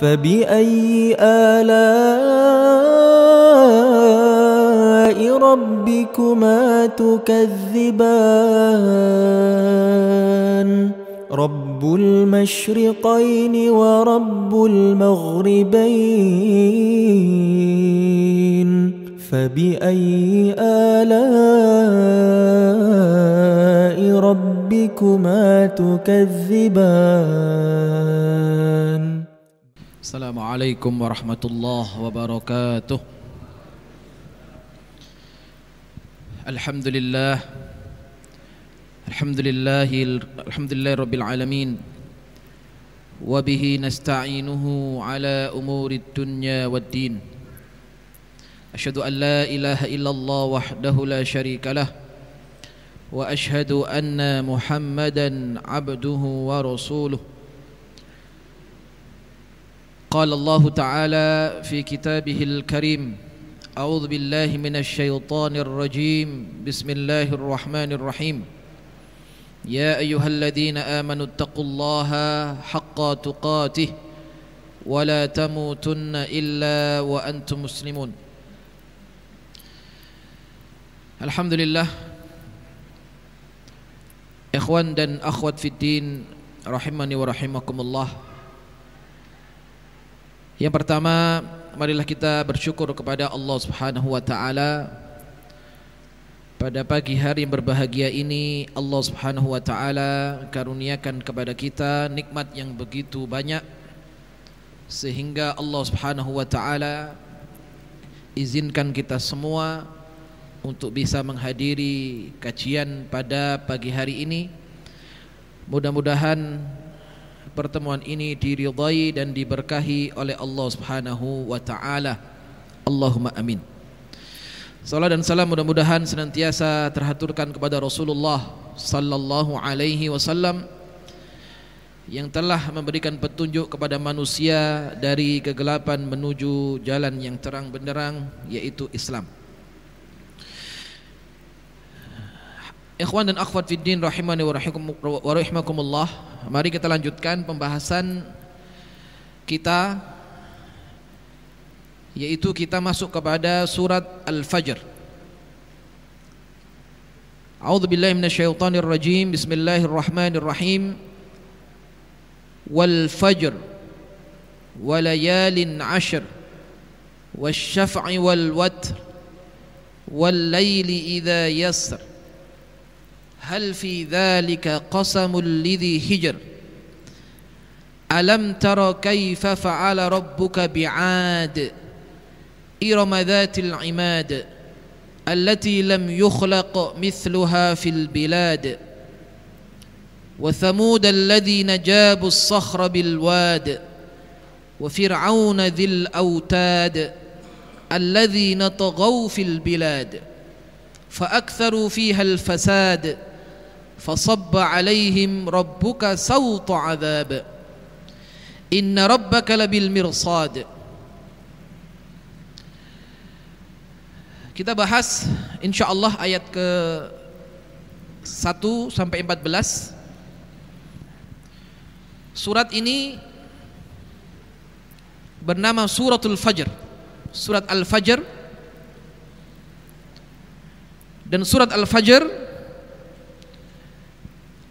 فبأي آلاء ربكما تكذبان رب المشرقين ورب المغربين فبأي آلاء ربكما تكذبان Assalamualaikum warahmatullahi wabarakatuh Alhamdulillah Alhamdulillah Alhamdulillah Rabbil Alamin Wabihi wa din Ashadu an wahdahu la sharika Wa ashadu anna muhammadan abduhu wa rasuluh قال الله تعالى في كتابه الكريم أعوذ بالله من الشيطان الرجيم بسم الله الرحمن الرحيم يا أيها الذين آمنوا اتقوا الله حق تقاته ولا تموتن إلا وأنتم مسلمون الحمد لله إخوان dan akhwat الدين rahimani wa rahimakumullah Yang pertama, marilah kita bersyukur kepada Allah Subhanahu wa taala pada pagi hari yang berbahagia ini Allah Subhanahu wa taala karuniakan kepada kita nikmat yang begitu banyak sehingga Allah Subhanahu wa taala izinkan kita semua untuk bisa menghadiri kajian pada pagi hari ini. Mudah-mudahan pertemuan ini diridai dan diberkahi oleh Allah Subhanahu wa taala. Allahumma amin. Salam dan salam mudah-mudahan senantiasa terhaturkan kepada Rasulullah sallallahu alaihi wasallam yang telah memberikan petunjuk kepada manusia dari kegelapan menuju jalan yang terang benderang yaitu Islam. Ikhwan dan akhwat fiddin rahimani wa rahimakumullah Mari kita lanjutkan pembahasan kita Yaitu kita masuk kepada surat Al-Fajr A'udhu billahi minasyaitanir rajim Bismillahirrahmanirrahim Wal fajr Walayalin ashr Wal syafa'i wal watr Wal layli idha yasr هل في ذلك قسم لذي هجر ألم تر كيف فعل ربك بعاد إرم ذات العماد التي لم يخلق مثلها في البلاد وثمود الذين جابوا الصخر بالواد وفرعون ذي الأوتاد الذين طغوا في البلاد فأكثروا فيها الفساد fasabba alaihim rabbuka sawta adhab inna rabbaka labil mirsad kita bahas insyaallah ayat ke 1 sampai 14 surat ini bernama suratul fajr surat al-fajr dan surat al-fajr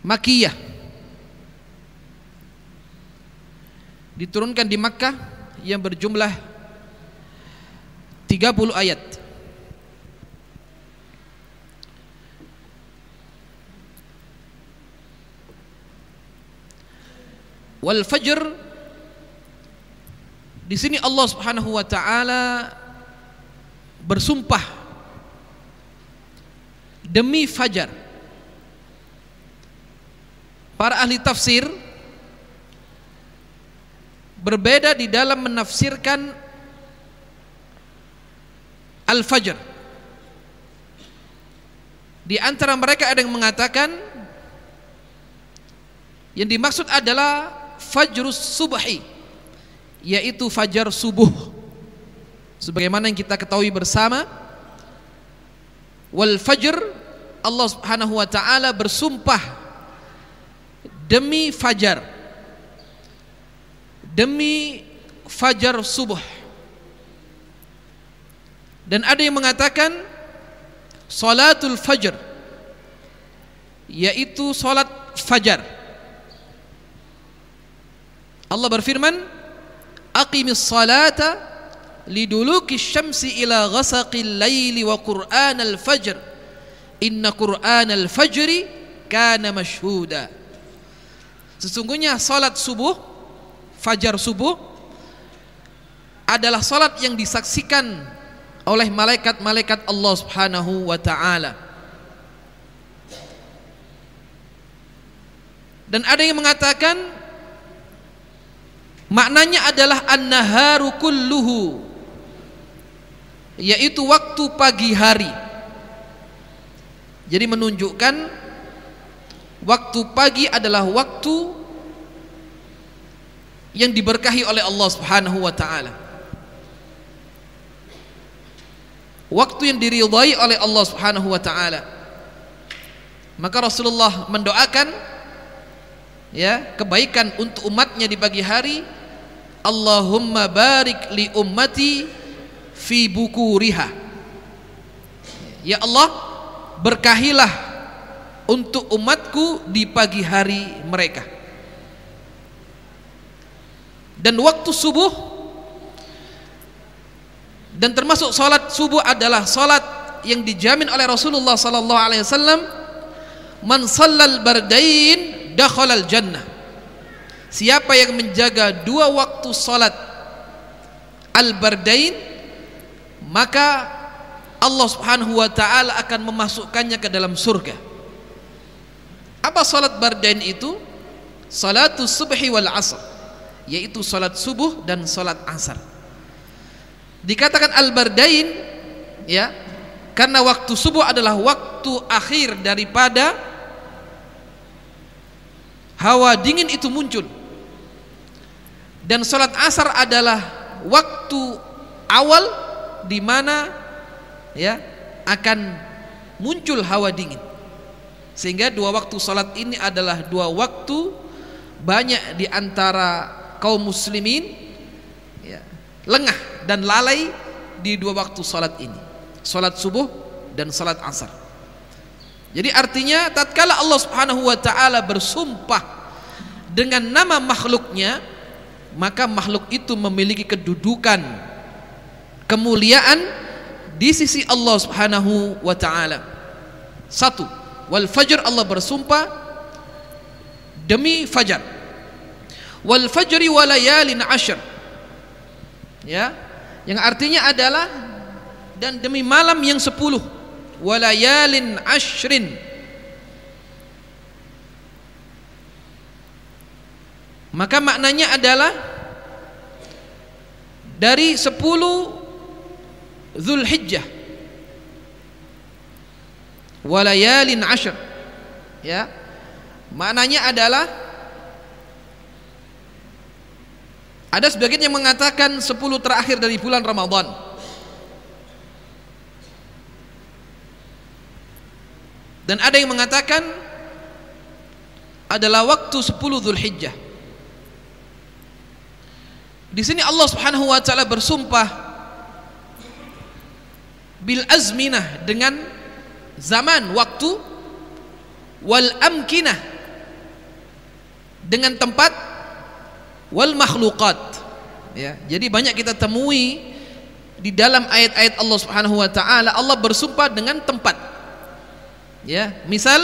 Makiyah diturunkan di Makkah yang berjumlah 30 ayat wal fajr di sini Allah Subhanahu wa taala bersumpah demi fajar Para ahli tafsir berbeda di dalam menafsirkan Al-Fajr. Di antara mereka ada yang mengatakan yang dimaksud adalah fajr subhi yaitu fajar subuh. Sebagaimana yang kita ketahui bersama wal fajr Allah Subhanahu wa taala bersumpah demi fajar demi fajar subuh dan ada yang mengatakan salatul fajar yaitu salat fajar Allah berfirman aqimis salata liduluki syamsi ila ghasaqil laili wa qur'anal fajr inna qur'anal fajri kana mashhuda Sesungguhnya salat subuh, fajar subuh adalah salat yang disaksikan oleh malaikat-malaikat Allah Subhanahu wa taala. Dan ada yang mengatakan maknanya adalah an kulluhu yaitu waktu pagi hari. Jadi menunjukkan Waktu pagi adalah waktu yang diberkahi oleh Allah Subhanahu wa taala. Waktu yang diridhai oleh Allah Subhanahu wa taala. Maka Rasulullah mendoakan ya, kebaikan untuk umatnya di pagi hari. Allahumma barik li ummati fi bukuriha. Ya Allah, berkahilah untuk umatku di pagi hari mereka dan waktu subuh dan termasuk salat subuh adalah salat yang dijamin oleh Rasulullah sallallahu alaihi wasallam man sallal bardain dakhalal jannah siapa yang menjaga dua waktu salat al bardain maka Allah Subhanahu wa taala akan memasukkannya ke dalam surga apa salat bardain itu? Salatus subhi wal asr, yaitu salat subuh dan salat asar. Dikatakan al-bardain ya, karena waktu subuh adalah waktu akhir daripada hawa dingin itu muncul. Dan salat asar adalah waktu awal di mana ya akan muncul hawa dingin. Sehingga dua waktu salat ini adalah dua waktu banyak di antara kaum muslimin ya, lengah dan lalai di dua waktu salat ini. Salat subuh dan salat asar. Jadi artinya tatkala Allah Subhanahu wa taala bersumpah dengan nama makhluknya, maka makhluk itu memiliki kedudukan kemuliaan di sisi Allah Subhanahu wa taala. Satu, wal fajr Allah bersumpah demi fajar wal fajri walayalin ashar ya yang artinya adalah dan demi malam yang sepuluh walayalin ashrin maka maknanya adalah dari sepuluh Zulhijjah walayalin ashr ya maknanya adalah ada sebagian yang mengatakan 10 terakhir dari bulan Ramadan dan ada yang mengatakan adalah waktu 10 Zulhijjah di sini Allah Subhanahu wa taala bersumpah bil azminah dengan zaman, waktu wal amkinah dengan tempat wal makhluqat ya. Jadi banyak kita temui di dalam ayat-ayat Allah Subhanahu wa taala Allah bersumpah dengan tempat. Ya, misal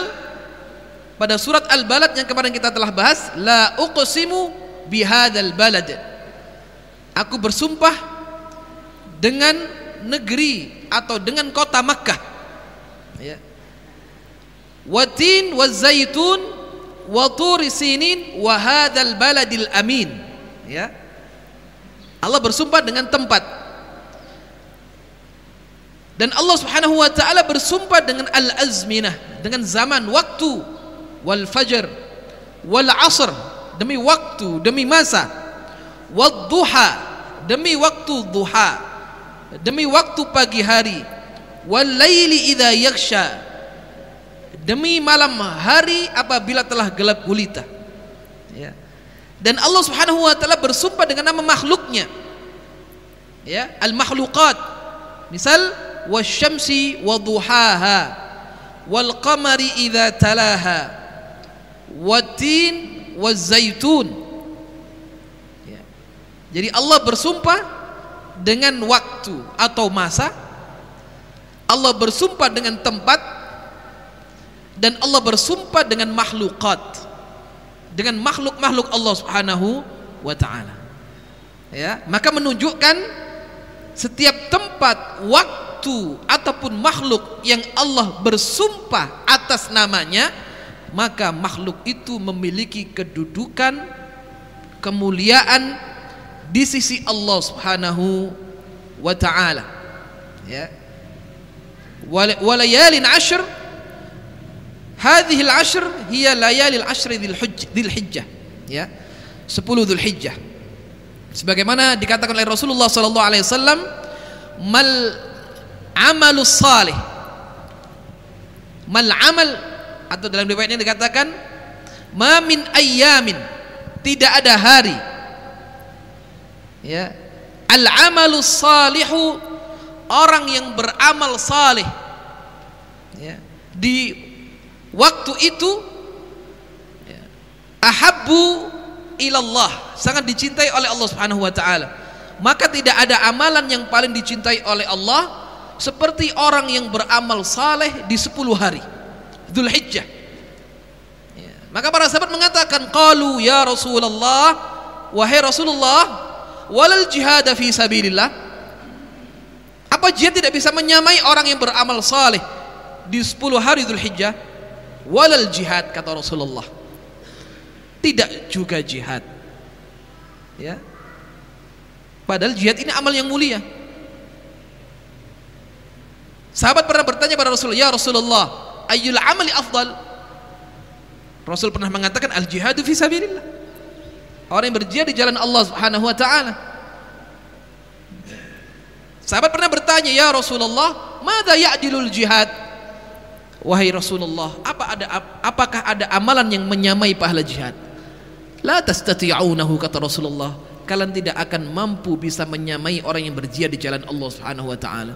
pada surat Al-Balad yang kemarin kita telah bahas, la uqsimu bihadzal balad. Aku bersumpah dengan negeri atau dengan kota Makkah ya watin wa zaitun wa tur sinin wa hadzal baladil amin ya Allah bersumpah dengan tempat dan Allah Subhanahu wa taala bersumpah dengan al-azminah dengan zaman waktu wal fajr wal asr demi waktu demi masa wad duha demi waktu duha demi waktu pagi hari walaili idha yaksha demi malam hari apabila telah gelap gulita ya. dan Allah subhanahu wa ta'ala bersumpah dengan nama makhluknya ya al makhlukat misal wasyamsi wadhuhaha wal qamari idha talaha watin wazaitun ya. jadi Allah bersumpah dengan waktu atau masa Allah bersumpah dengan tempat dan Allah bersumpah dengan makhlukat dengan makhluk-makhluk Allah Subhanahu wa taala. Ya, maka menunjukkan setiap tempat, waktu ataupun makhluk yang Allah bersumpah atas namanya, maka makhluk itu memiliki kedudukan kemuliaan di sisi Allah Subhanahu wa taala. Ya walayalin ashr hadhihi al-ashr hiya layalil ashr dhil hijjah ya 10 dhul hijjah sebagaimana dikatakan oleh Rasulullah sallallahu alaihi wasallam mal amalu salih mal amal atau dalam riwayatnya dikatakan ma min ayyamin tidak ada hari ya al amalu salihu orang yang beramal saleh ya, di waktu itu ya, ahabu ilallah sangat dicintai oleh Allah Subhanahu wa taala maka tidak ada amalan yang paling dicintai oleh Allah seperti orang yang beramal saleh di 10 hari Dzulhijjah ya. maka para sahabat mengatakan qalu ya Rasulullah wahai Rasulullah walal jihad fi sabilillah apa dia tidak bisa menyamai orang yang beramal saleh di 10 hari Dhul Hijjah? Walal jihad kata Rasulullah. Tidak juga jihad. Ya. Padahal jihad ini amal yang mulia. Sahabat pernah bertanya pada Rasulullah, "Ya Rasulullah, ayyul amali afdal?" Rasul pernah mengatakan al-jihadu fi sabilillah. Orang yang berjihad di jalan Allah Subhanahu wa taala. Sahabat pernah bertanya, "Ya Rasulullah, madza ya'dilul jihad?" Wahai Rasulullah, apa ada apakah ada amalan yang menyamai pahala jihad? La tastati'unahu kata Rasulullah. Kalian tidak akan mampu bisa menyamai orang yang berjihad di jalan Allah Subhanahu wa taala.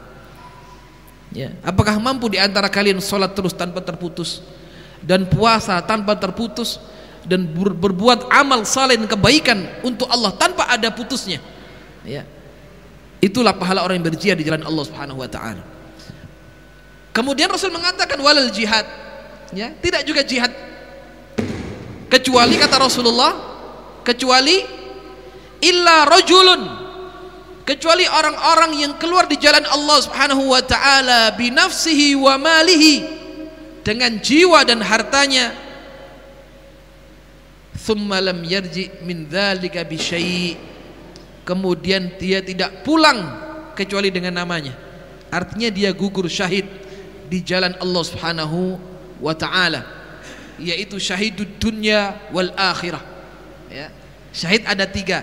Ya. Apakah mampu di antara kalian sholat terus tanpa terputus dan puasa tanpa terputus dan ber berbuat amal saleh kebaikan untuk Allah tanpa ada putusnya? Ya. Itulah pahala orang yang berjihad di jalan Allah Subhanahu wa taala. Kemudian Rasul mengatakan walal jihad. Ya, tidak juga jihad kecuali kata Rasulullah kecuali illa rajulun kecuali orang-orang yang keluar di jalan Allah Subhanahu wa taala binafsihi wa malihi dengan jiwa dan hartanya thumma lam yarji min dzalika bi syai' kemudian dia tidak pulang kecuali dengan namanya artinya dia gugur syahid di jalan Allah Subhanahu wa taala yaitu syahid dunya wal akhirah ya syahid ada tiga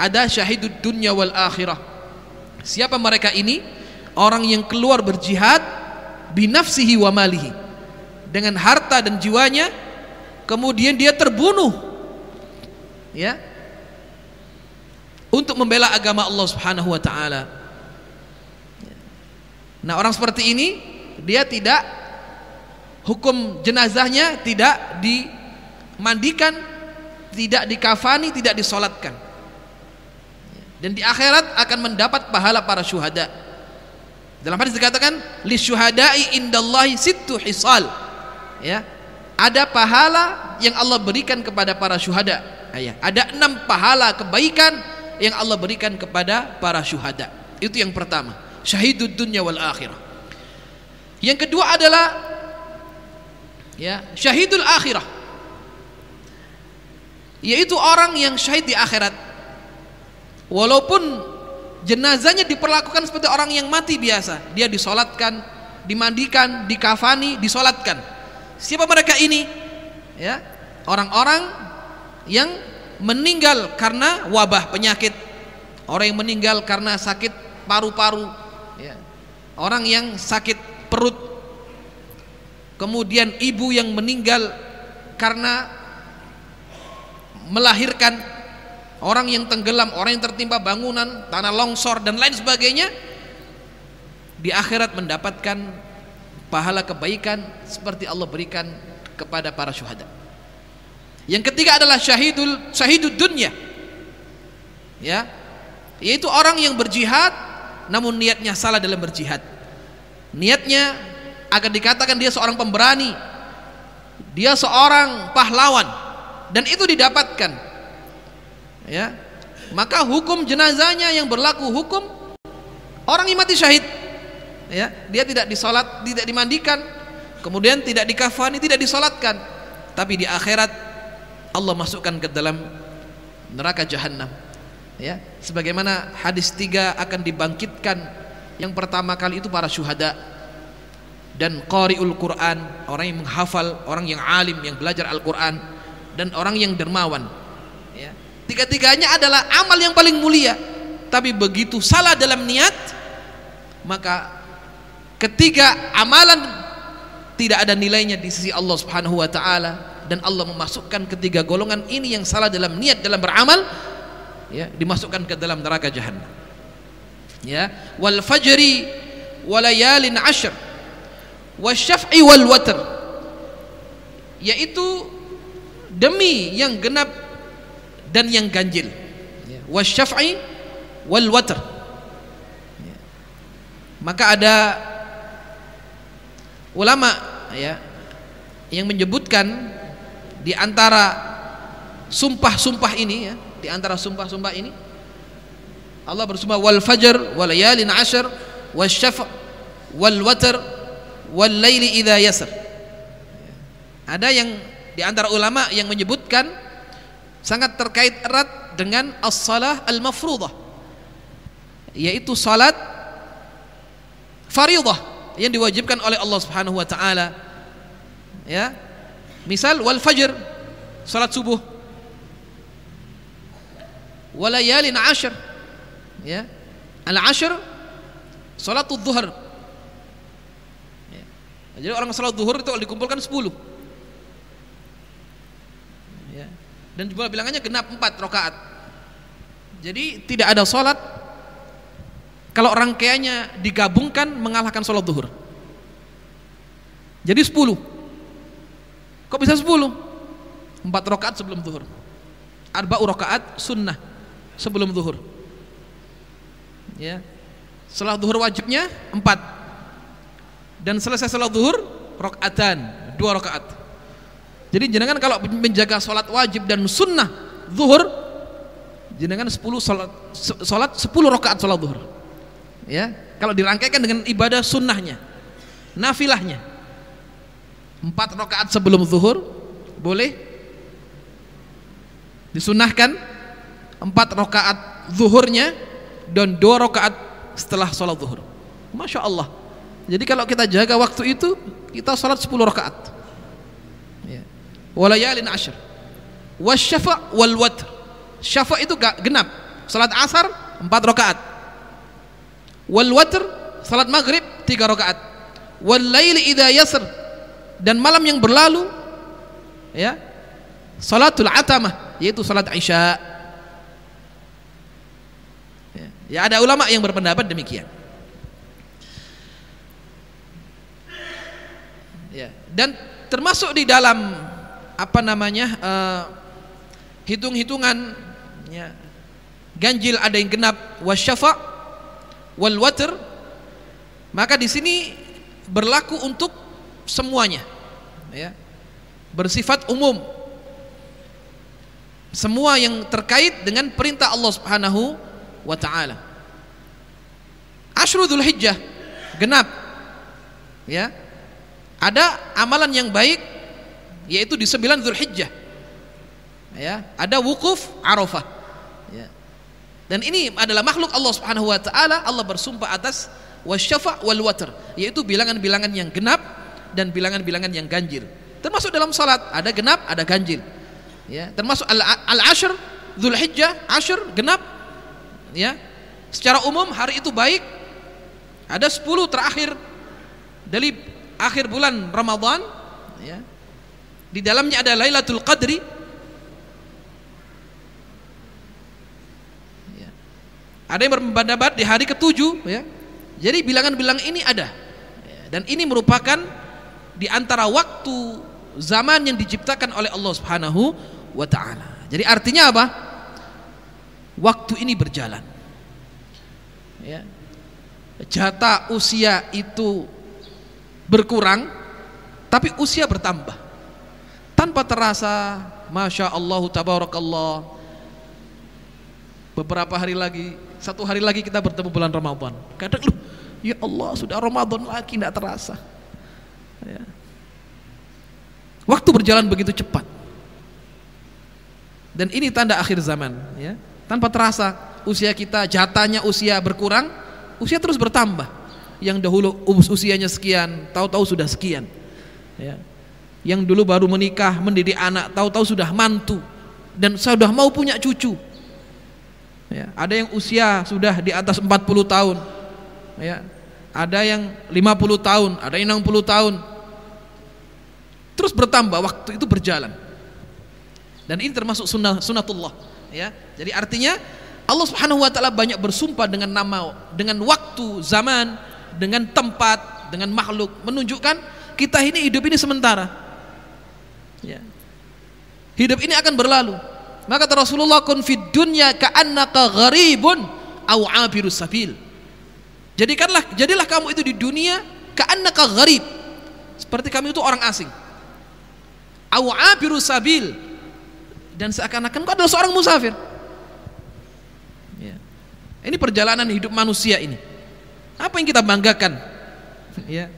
ada syahid dunya wal akhirah siapa mereka ini orang yang keluar berjihad binafsihi wa malihi dengan harta dan jiwanya kemudian dia terbunuh ya untuk membela agama Allah Subhanahu wa taala. Nah, orang seperti ini dia tidak hukum jenazahnya tidak dimandikan, tidak dikafani, tidak disolatkan. Dan di akhirat akan mendapat pahala para syuhada. Dalam hadis dikatakan li syuhada'i indallahi sittu hisal. Ya. Ada pahala yang Allah berikan kepada para syuhada. Ayah ada enam pahala kebaikan yang Allah berikan kepada para syuhada. Itu yang pertama, syahidud dunya wal akhirah. Yang kedua adalah ya, syahidul akhirah. Yaitu orang yang syahid di akhirat. Walaupun jenazahnya diperlakukan seperti orang yang mati biasa, dia disolatkan, dimandikan, dikafani, disolatkan. Siapa mereka ini? Ya, orang-orang yang meninggal karena wabah penyakit orang yang meninggal karena sakit paru-paru ya. orang yang sakit perut kemudian ibu yang meninggal karena melahirkan orang yang tenggelam, orang yang tertimpa bangunan, tanah longsor dan lain sebagainya di akhirat mendapatkan pahala kebaikan seperti Allah berikan kepada para syuhada. Yang ketiga adalah syahidul syahidud dunya. Ya. Yaitu orang yang berjihad namun niatnya salah dalam berjihad. Niatnya agar dikatakan dia seorang pemberani. Dia seorang pahlawan dan itu didapatkan. Ya. Maka hukum jenazahnya yang berlaku hukum orang yang mati syahid. Ya, dia tidak disolat, tidak dimandikan, kemudian tidak dikafani, tidak disolatkan. Tapi di akhirat Allah masukkan ke dalam neraka jahanam ya sebagaimana hadis tiga akan dibangkitkan yang pertama kali itu para syuhada dan qari'ul Quran orang yang menghafal orang yang alim yang belajar Al-Quran dan orang yang dermawan ya. tiga-tiganya adalah amal yang paling mulia tapi begitu salah dalam niat maka ketiga amalan tidak ada nilainya di sisi Allah Subhanahu wa taala dan Allah memasukkan ketiga golongan ini yang salah dalam niat dalam beramal ya dimasukkan ke dalam neraka jahanam ya wal fajri walayalin ashr wasyaf'i wal watr yaitu demi yang genap dan yang ganjil ya, wasyaf'i wal watr ya. maka ada ulama ya yang menyebutkan di antara sumpah-sumpah ini ya, di antara sumpah-sumpah ini Allah bersumpah wal fajr wal layalin ashar wal syafaq wal watar wal laili idza yasr. Ada yang di antara ulama yang menyebutkan sangat terkait erat dengan as-salah al-mafruḍah yaitu salat fardhu yang diwajibkan oleh Allah Subhanahu wa taala ya misal wal fajr salat subuh walayalin ashr ya al ashr salat duhur ya. jadi orang salat duhur itu dikumpulkan 10 ya. dan juga bilangannya genap 4 rakaat jadi tidak ada salat kalau rangkaiannya digabungkan mengalahkan salat duhur jadi 10 Kok bisa 10? 4 rakaat sebelum zuhur. Arba'u rakaat sunnah sebelum zuhur. Ya. Setelah zuhur wajibnya 4. Dan selesai setelah zuhur rakaatan, 2 rakaat. Jadi jenengan kalau menjaga salat wajib dan sunnah zuhur jenengan 10 salat salat 10 rakaat salat zuhur. Ya, kalau dirangkaikan dengan ibadah sunnahnya, nafilahnya Empat rakaat sebelum zuhur boleh? Disunahkan empat rakaat zuhurnya dan dua rakaat setelah sholat zuhur. Masya Allah. Jadi kalau kita jaga waktu itu kita sholat sepuluh rakaat. Ya. Walayalin ashar. Wasyafa wal watr. Syafa itu gak genap. sholat asar empat rakaat. Wal watr sholat maghrib tiga rakaat. Wal laili idha yasr dan malam yang berlalu ya salatul atamah yaitu salat isya ya, ya, ada ulama yang berpendapat demikian ya dan termasuk di dalam apa namanya uh, hitung-hitungan ya ganjil ada yang genap wasyafa wal water maka di sini berlaku untuk semuanya ya bersifat umum semua yang terkait dengan perintah Allah Subhanahu wa taala Ashru Hijjah genap ya ada amalan yang baik yaitu di 9 zulhijjah ya ada wukuf Arafah ya dan ini adalah makhluk Allah Subhanahu wa taala Allah bersumpah atas wasyafa wal watar yaitu bilangan-bilangan yang genap dan bilangan-bilangan yang ganjil. Termasuk dalam salat ada genap, ada ganjil. Ya, termasuk al-ashr, zulhijjah, Dzulhijjah, ashr, genap. Ya. Secara umum hari itu baik. Ada 10 terakhir dari akhir bulan Ramadan, ya. Di dalamnya ada Lailatul Qadri, ya. ada yang berpendapat di hari ketujuh ya jadi bilangan-bilangan ini ada ya, dan ini merupakan di antara waktu zaman yang diciptakan oleh Allah Subhanahu wa taala. Jadi artinya apa? Waktu ini berjalan. Ya. Jatah usia itu berkurang tapi usia bertambah. Tanpa terasa, Masya Allah, Tabarakallah. Beberapa hari lagi, satu hari lagi kita bertemu bulan Ramadan. Kadang, lu, ya Allah sudah Ramadan lagi, tidak terasa Ya. Waktu berjalan begitu cepat. Dan ini tanda akhir zaman, ya. Tanpa terasa usia kita jatahnya usia berkurang, usia terus bertambah. Yang dahulu usianya sekian, tahu-tahu sudah sekian. Ya. Yang dulu baru menikah, mendidik anak, tahu-tahu sudah mantu dan sudah mau punya cucu. Ya. Ada yang usia sudah di atas 40 tahun. Ya. Ada yang 50 tahun, ada yang 60 tahun, terus bertambah waktu itu berjalan dan ini termasuk sunnah sunnatullah ya jadi artinya Allah Subhanahu wa taala banyak bersumpah dengan nama dengan waktu zaman dengan tempat dengan makhluk menunjukkan kita ini hidup ini sementara ya hidup ini akan berlalu maka kata Rasulullah kun fid dunya ka'annaka gharibun aw abirus sabil jadikanlah jadilah kamu itu di dunia ka'annaka gharib seperti kami itu orang asing au sabil dan seakan-akan kau adalah seorang musafir ya. ini perjalanan hidup manusia ini apa yang kita banggakan ya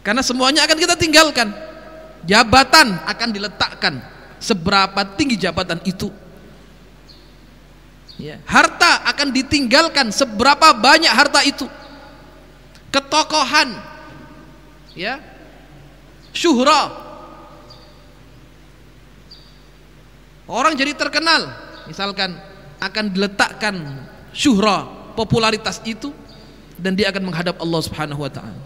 karena semuanya akan kita tinggalkan jabatan akan diletakkan seberapa tinggi jabatan itu ya. harta akan ditinggalkan seberapa banyak harta itu ketokohan ya syuhrah Orang jadi terkenal, misalkan akan diletakkan syuhra popularitas itu dan dia akan menghadap Allah Subhanahu wa taala.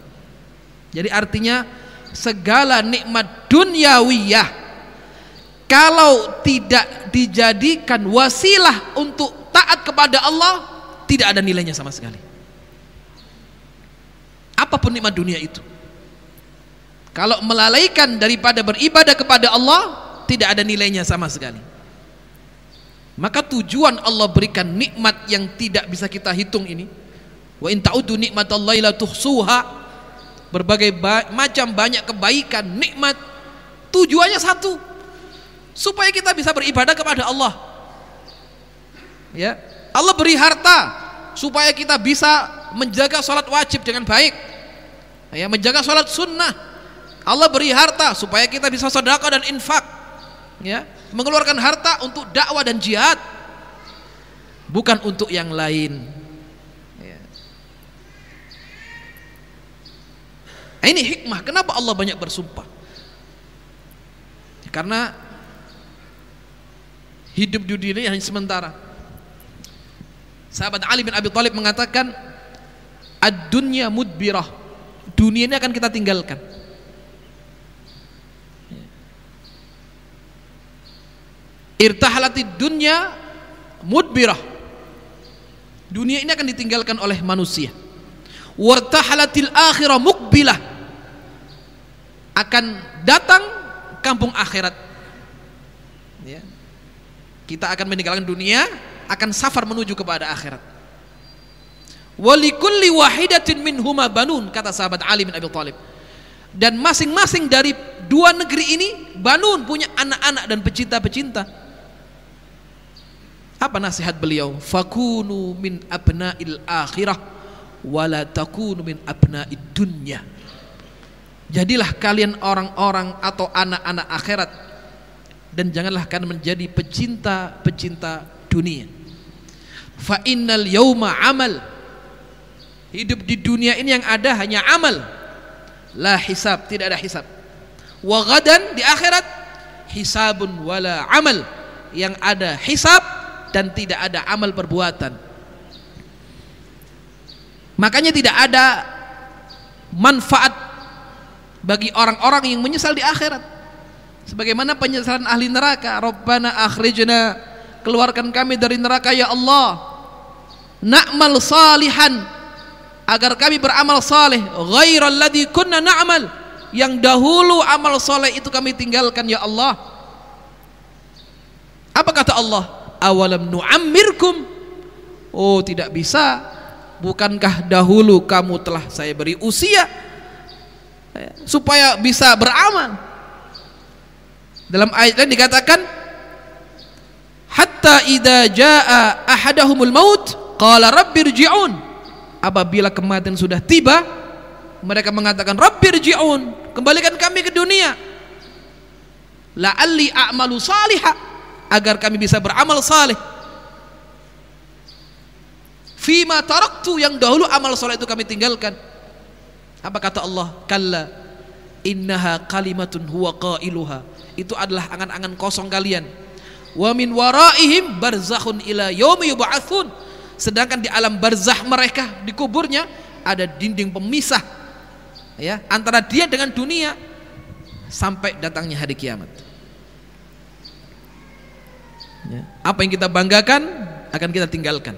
Jadi artinya segala nikmat duniawiyah kalau tidak dijadikan wasilah untuk taat kepada Allah tidak ada nilainya sama sekali. Apapun nikmat dunia itu. Kalau melalaikan daripada beribadah kepada Allah tidak ada nilainya sama sekali. Maka tujuan Allah berikan nikmat yang tidak bisa kita hitung ini. Wa in ta'udu nikmatallahi la tuhsuha. Berbagai ba macam banyak kebaikan, nikmat. Tujuannya satu. Supaya kita bisa beribadah kepada Allah. Ya. Allah beri harta supaya kita bisa menjaga sholat wajib dengan baik. Ya, menjaga sholat sunnah. Allah beri harta supaya kita bisa sedekah dan infak. Ya, mengeluarkan harta untuk dakwah dan jihad bukan untuk yang lain ya. nah, ini hikmah kenapa Allah banyak bersumpah karena hidup di dunia ini hanya sementara sahabat Ali bin Abi Thalib mengatakan ad-dunya mudbirah dunia ini akan kita tinggalkan irtahalati dunya mudbirah dunia ini akan ditinggalkan oleh manusia wartahalatil akhirah mukbilah akan datang kampung akhirat ya. kita akan meninggalkan dunia akan safar menuju kepada akhirat walikulli wahidatin minhuma banun kata sahabat Ali bin Abi Talib. dan masing-masing dari dua negeri ini banun punya anak-anak dan pecinta-pecinta apa nasihat beliau? Fakunu min abna'il akhirah wala takunu min abna'id dunya. Jadilah kalian orang-orang atau anak-anak akhirat dan janganlah kalian menjadi pecinta-pecinta dunia. Fa innal yauma amal. Hidup di dunia ini yang ada hanya amal. La hisab, tidak ada hisab. Wa gadan di akhirat hisabun wala amal. Yang ada hisab dan tidak ada amal perbuatan makanya tidak ada manfaat bagi orang-orang yang menyesal di akhirat sebagaimana penyesalan ahli neraka Rabbana akhrijna keluarkan kami dari neraka ya Allah na'mal salihan agar kami beramal salih ghairal ladhi kunna na'mal yang dahulu amal soleh itu kami tinggalkan ya Allah apa kata Allah awalam nu'ammirkum oh tidak bisa bukankah dahulu kamu telah saya beri usia eh, supaya bisa beramal dalam ayat lain dikatakan hatta idza jaa ahadahumul maut qala rabbirji'un apabila kematian sudah tiba mereka mengatakan rabbirji'un kembalikan kami ke dunia la'alli a'malu salihah agar kami bisa beramal saleh fima taraktu yang dahulu amal saleh itu kami tinggalkan apa kata Allah kalla innaha kalimatun huwa qailuha itu adalah angan-angan kosong kalian wa min waraihim barzakhun ila yaumi yub'atsun sedangkan di alam barzah mereka di kuburnya ada dinding pemisah ya antara dia dengan dunia sampai datangnya hari kiamat Ya. Apa yang kita banggakan akan kita tinggalkan.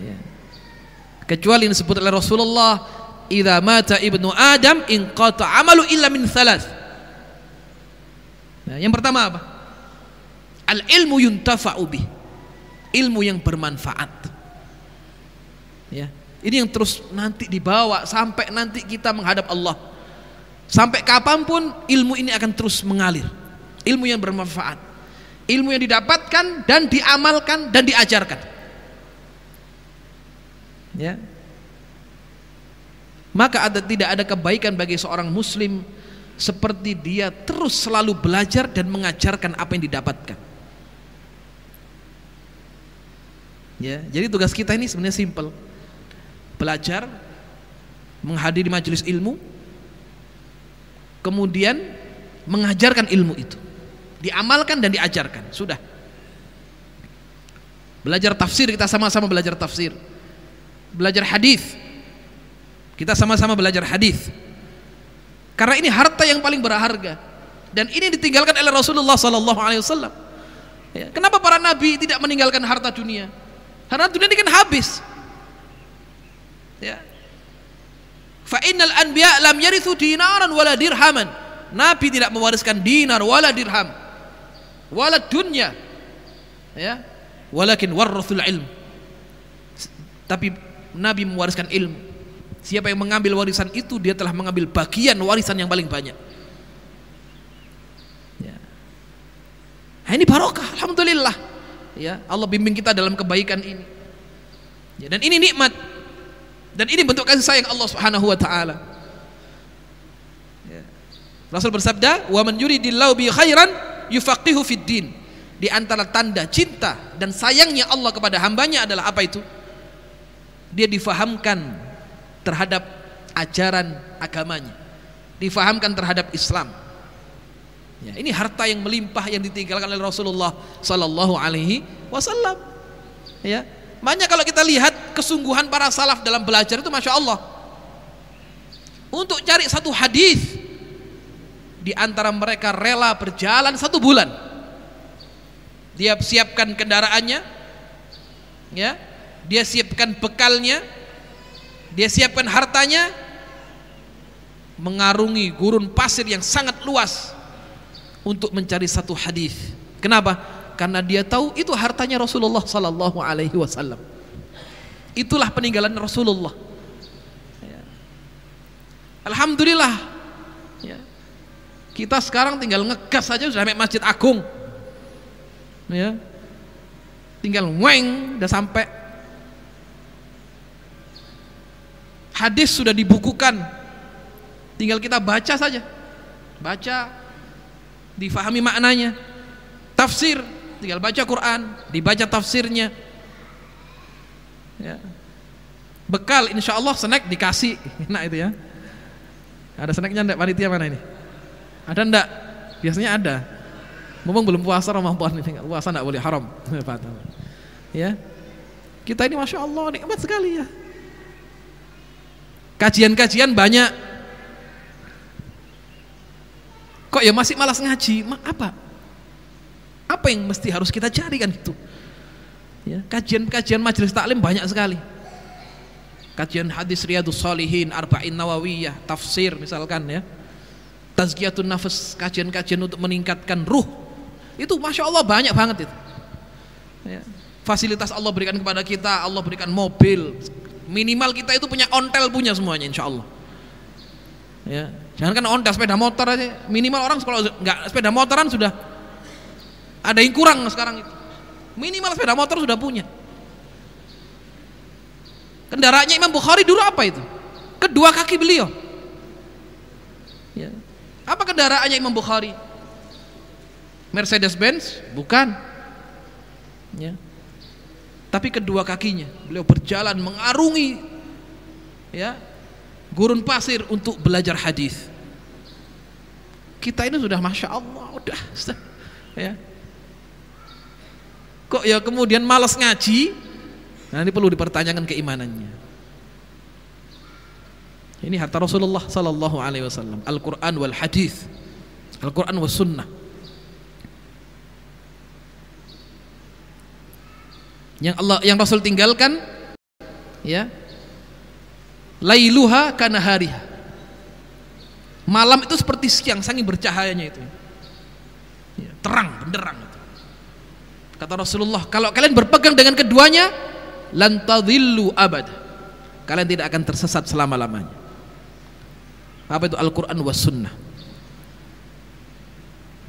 Ya. Kecuali yang disebut oleh Rasulullah, "Idza mata ibnu Adam in qata amalu illa min thalas." Nah, yang pertama apa? Al ilmu yuntafa'u bih. Ilmu yang bermanfaat. Ya. Ini yang terus nanti dibawa sampai nanti kita menghadap Allah. Sampai kapanpun ilmu ini akan terus mengalir. Ilmu yang bermanfaat ilmu yang didapatkan dan diamalkan dan diajarkan ya maka ada tidak ada kebaikan bagi seorang muslim seperti dia terus selalu belajar dan mengajarkan apa yang didapatkan ya jadi tugas kita ini sebenarnya simple belajar menghadiri majelis ilmu kemudian mengajarkan ilmu itu diamalkan dan diajarkan sudah belajar tafsir kita sama-sama belajar tafsir belajar hadis kita sama-sama belajar hadis karena ini harta yang paling berharga dan ini ditinggalkan oleh Rasulullah Sallallahu Alaihi Wasallam ya, kenapa para nabi tidak meninggalkan harta dunia harta dunia ini kan habis ya innal anbiya lam yarithu dinaran wala dirhaman nabi tidak mewariskan dinar wala dirham walad dunya ya walakin warathul ilm tapi nabi mewariskan ilmu siapa yang mengambil warisan itu dia telah mengambil bagian warisan yang paling banyak ya. Nah, ini barokah alhamdulillah ya Allah bimbing kita dalam kebaikan ini ya, dan ini nikmat dan ini bentuk kasih sayang Allah Subhanahu wa taala ya. Rasul bersabda wa man di bi khairan yufaqihu fid din. Di antara tanda cinta dan sayangnya Allah kepada hambanya adalah apa itu? Dia difahamkan terhadap ajaran agamanya. Difahamkan terhadap Islam. Ya, ini harta yang melimpah yang ditinggalkan oleh Rasulullah Sallallahu Alaihi Wasallam. Ya, kalau kita lihat kesungguhan para salaf dalam belajar itu masya Allah. Untuk cari satu hadis di antara mereka rela berjalan satu bulan dia siapkan kendaraannya ya dia siapkan bekalnya dia siapkan hartanya mengarungi gurun pasir yang sangat luas untuk mencari satu hadis kenapa karena dia tahu itu hartanya Rasulullah Sallallahu Alaihi Wasallam itulah peninggalan Rasulullah ya. Alhamdulillah kita sekarang tinggal ngegas saja sudah sampai Masjid Agung. Ya. Tinggal weng udah sampai. Hadis sudah dibukukan. Tinggal kita baca saja. Baca difahami maknanya. Tafsir tinggal baca Quran, dibaca tafsirnya. Ya. Bekal insya Allah snack dikasih enak itu ya. Ada snacknya enggak panitia mana ini? Ada enggak? Biasanya ada. Mumpung belum puasa Ramadan ini, puasa enggak boleh haram. ya. Kita ini Masya Allah nikmat sekali ya. Kajian-kajian banyak. Kok ya masih malas ngaji? apa? Apa yang mesti harus kita cari kan itu? Ya, kajian-kajian majelis taklim banyak sekali. Kajian hadis Riyadus Salihin, Arba'in Nawawiyah, tafsir misalkan ya tazkiyatun nafas kajian-kajian untuk meningkatkan ruh itu masya Allah banyak banget itu ya. fasilitas Allah berikan kepada kita Allah berikan mobil minimal kita itu punya ontel punya semuanya insya Allah ya. jangan kan ontel sepeda motor aja minimal orang kalau nggak sepeda motoran sudah ada yang kurang sekarang itu minimal sepeda motor sudah punya kendaraannya Imam Bukhari dulu apa itu kedua kaki beliau apa kendaraannya Imam Bukhari? Mercedes Benz? Bukan. Ya. Tapi kedua kakinya beliau berjalan mengarungi ya gurun pasir untuk belajar hadis. Kita ini sudah masya Allah, udah ya. Kok ya kemudian malas ngaji? Nah ini perlu dipertanyakan keimanannya. Ini harta Rasulullah sallallahu alaihi wasallam, Al-Qur'an wal hadis, Al-Qur'an wal sunnah. Yang Allah yang Rasul tinggalkan ya. Lailuha kana hariha. Malam itu seperti siang, saking bercahayanya itu. Ya, terang benderang itu. Kata Rasulullah, kalau kalian berpegang dengan keduanya, lantadillu abad. Kalian tidak akan tersesat selama-lamanya. Apa itu Al-Quran was sunnah.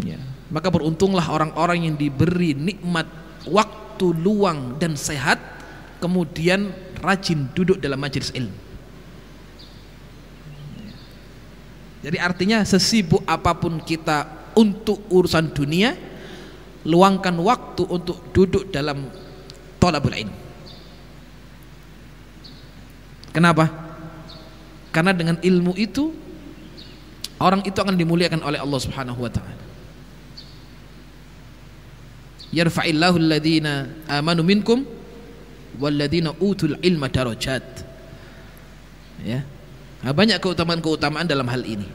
Ya. Maka beruntunglah orang-orang yang diberi nikmat waktu luang dan sehat, kemudian rajin duduk dalam majelis ilmu. Ya. Jadi artinya sesibuk apapun kita untuk urusan dunia, luangkan waktu untuk duduk dalam tolabul Kenapa? Karena dengan ilmu itu orang itu akan dimuliakan oleh Allah Subhanahu wa taala. Yarfa'illahu alladhina amanu minkum walladhina utul ilma darajat. Ya. Nah, banyak keutamaan-keutamaan dalam hal ini.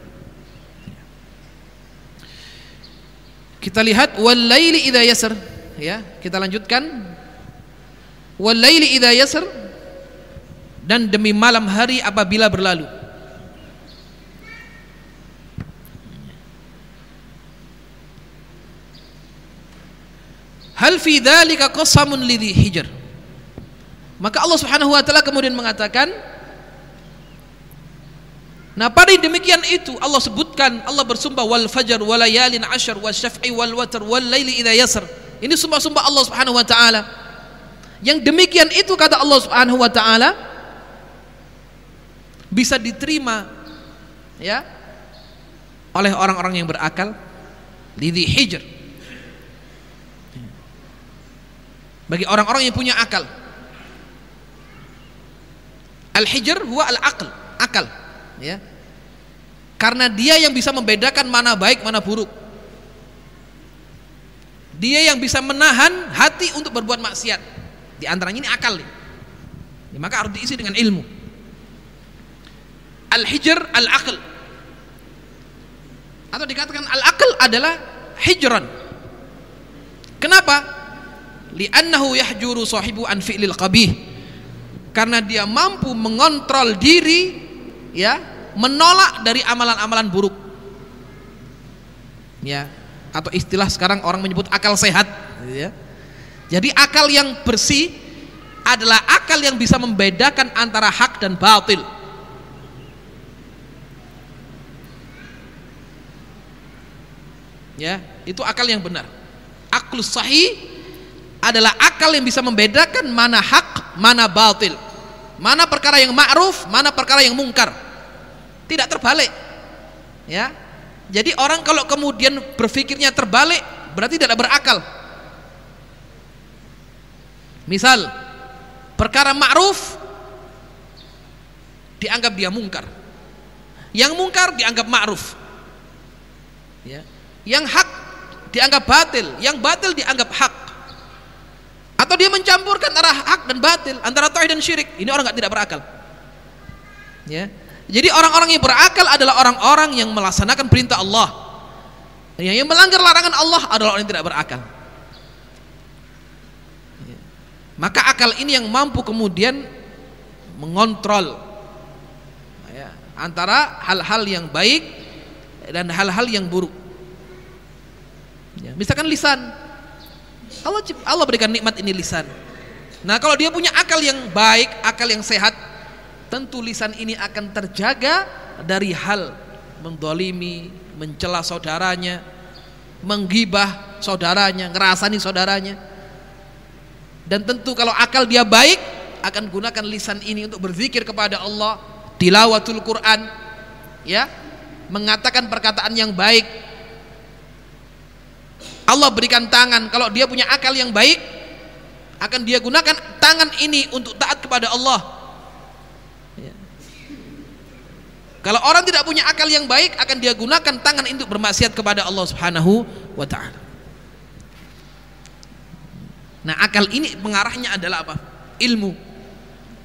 Kita lihat walaili idza yasr, ya. Kita lanjutkan walaili idza yasr dan demi malam hari apabila berlalu. Hal fi dzalika qasamun lidhi hijr. Maka Allah Subhanahu wa taala kemudian mengatakan Nah pada demikian itu Allah sebutkan Allah bersumpah wal fajar wal layalin ashar wal syaf'i wal watar wal laili idha yasr. Ini sumpah-sumpah Allah Subhanahu wa taala. Yang demikian itu kata Allah Subhanahu wa taala bisa diterima ya oleh orang-orang yang berakal lidhi hijr bagi orang-orang yang punya akal al-hijr huwa al-aql akal ya karena dia yang bisa membedakan mana baik mana buruk dia yang bisa menahan hati untuk berbuat maksiat di antaranya ini akal nih. Ya, maka harus diisi dengan ilmu al-hijr al-aql atau dikatakan al-aql adalah hijran kenapa li'annahu yahjuru sahibu an fi'lil qabih karena dia mampu mengontrol diri ya menolak dari amalan-amalan buruk ya atau istilah sekarang orang menyebut akal sehat ya. jadi akal yang bersih adalah akal yang bisa membedakan antara hak dan batil ya itu akal yang benar akal sahih adalah akal yang bisa membedakan mana hak, mana batil. Mana perkara yang ma'ruf, mana perkara yang mungkar. Tidak terbalik. Ya. Jadi orang kalau kemudian berpikirnya terbalik, berarti tidak berakal. Misal, perkara ma'ruf dianggap dia mungkar. Yang mungkar dianggap ma'ruf. Ya. Yang hak dianggap batil, yang batil dianggap hak atau dia mencampurkan arah hak dan batil antara tauhid dan syirik ini orang nggak tidak berakal ya jadi orang-orang yang berakal adalah orang-orang yang melaksanakan perintah Allah ya, yang melanggar larangan Allah adalah orang yang tidak berakal ya. maka akal ini yang mampu kemudian mengontrol ya, antara hal-hal yang baik dan hal-hal yang buruk ya, misalkan lisan Allah Allah berikan nikmat ini lisan. Nah, kalau dia punya akal yang baik, akal yang sehat, tentu lisan ini akan terjaga dari hal mendolimi, mencela saudaranya, menggibah saudaranya, ngerasani saudaranya. Dan tentu kalau akal dia baik, akan gunakan lisan ini untuk berzikir kepada Allah, tilawatul Quran, ya, mengatakan perkataan yang baik, Allah berikan tangan kalau dia punya akal yang baik akan dia gunakan tangan ini untuk taat kepada Allah ya. kalau orang tidak punya akal yang baik akan dia gunakan tangan untuk bermaksiat kepada Allah subhanahu wa ta'ala nah akal ini pengarahnya adalah apa? ilmu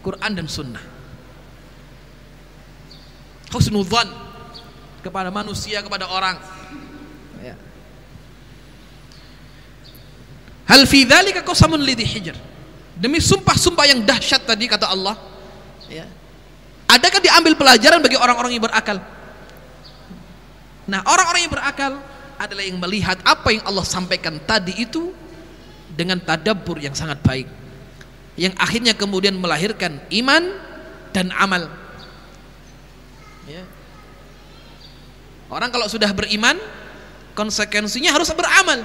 Quran dan sunnah khusnudhan kepada manusia, kepada orang Hal fi dzalika qasamun hijr. Demi sumpah-sumpah yang dahsyat tadi kata Allah, ya. Adakah diambil pelajaran bagi orang-orang yang berakal? Nah, orang-orang yang berakal adalah yang melihat apa yang Allah sampaikan tadi itu dengan tadabbur yang sangat baik. Yang akhirnya kemudian melahirkan iman dan amal. Ya. Orang kalau sudah beriman, konsekuensinya harus beramal.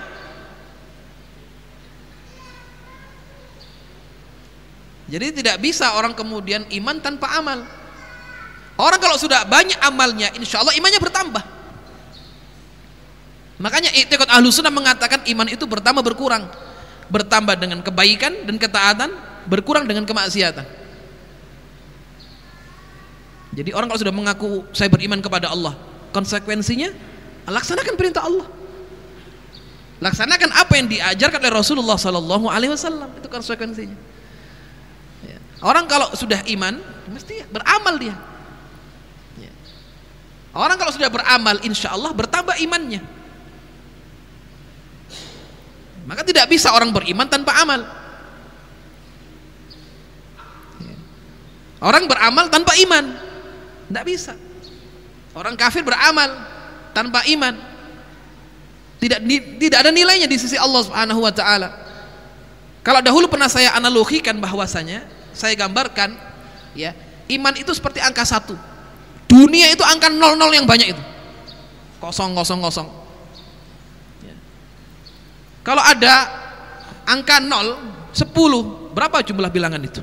Jadi tidak bisa orang kemudian iman tanpa amal. Orang kalau sudah banyak amalnya, insya Allah imannya bertambah. Makanya iktikad ahlu sunnah mengatakan iman itu bertambah berkurang. Bertambah dengan kebaikan dan ketaatan, berkurang dengan kemaksiatan. Jadi orang kalau sudah mengaku saya beriman kepada Allah, konsekuensinya laksanakan perintah Allah. Laksanakan apa yang diajarkan oleh Rasulullah Sallallahu Alaihi Wasallam itu konsekuensinya. Orang kalau sudah iman, mesti beramal dia. Ya. Orang kalau sudah beramal, insya Allah bertambah imannya. Maka tidak bisa orang beriman tanpa amal. Ya. Orang beramal tanpa iman, tidak bisa. Orang kafir beramal tanpa iman, tidak tidak ada nilainya di sisi Allah Subhanahu Wa Taala. Kalau dahulu pernah saya analogikan bahwasanya saya gambarkan ya iman itu seperti angka satu dunia itu angka nol nol yang banyak itu kosong kosong kosong ya. kalau ada angka nol sepuluh berapa jumlah bilangan itu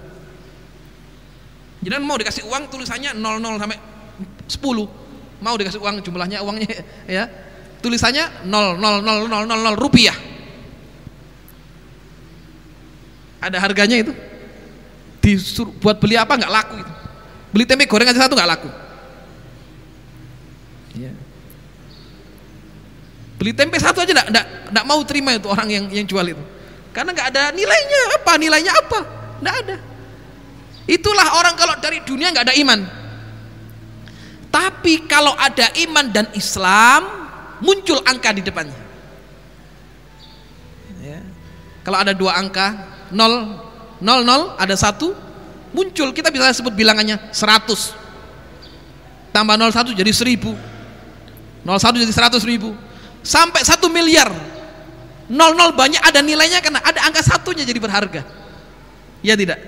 jadi mau dikasih uang tulisannya nol nol sampai sepuluh mau dikasih uang jumlahnya uangnya ya tulisannya nol nol nol nol nol rupiah ada harganya itu disuruh buat beli apa nggak laku itu. Beli tempe goreng aja satu nggak laku. Iya. Beli tempe satu aja nggak mau terima itu orang yang yang jual itu. Karena nggak ada nilainya apa nilainya apa nggak ada. Itulah orang kalau dari dunia nggak ada iman. Tapi kalau ada iman dan Islam muncul angka di depannya. Ya. Kalau ada dua angka nol 00 ada satu muncul kita bisa sebut bilangannya 100 tambah 01 jadi 1000 01 jadi 100 ribu sampai 1 miliar 00 banyak ada nilainya karena ada angka satunya jadi berharga ya tidak